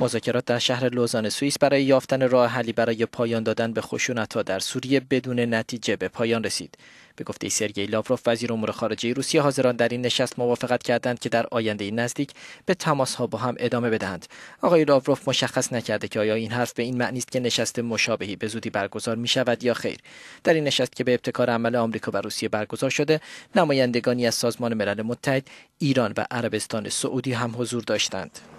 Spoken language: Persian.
مذاکرات در شهر لوزان سوئیس برای یافتن راه حلی برای پایان دادن به خشونت ها در سوریه بدون نتیجه به پایان رسید به گفته سرگئی لاوروف وزیر امور خارجه روسیه حاضران در این نشست موافقت کردند که در آینده نزدیک به تماس ها با هم ادامه بدهند آقای لاوروف مشخص نکرده که آیا این حرف به این معنی است که نشست مشابهی به زودی برگزار می شود یا خیر در این نشست که به ابتکار عمل آمریکا و روسیه برگزار شده نمایندگانی از سازمان ملل متحد ایران و عربستان سعودی هم حضور داشتند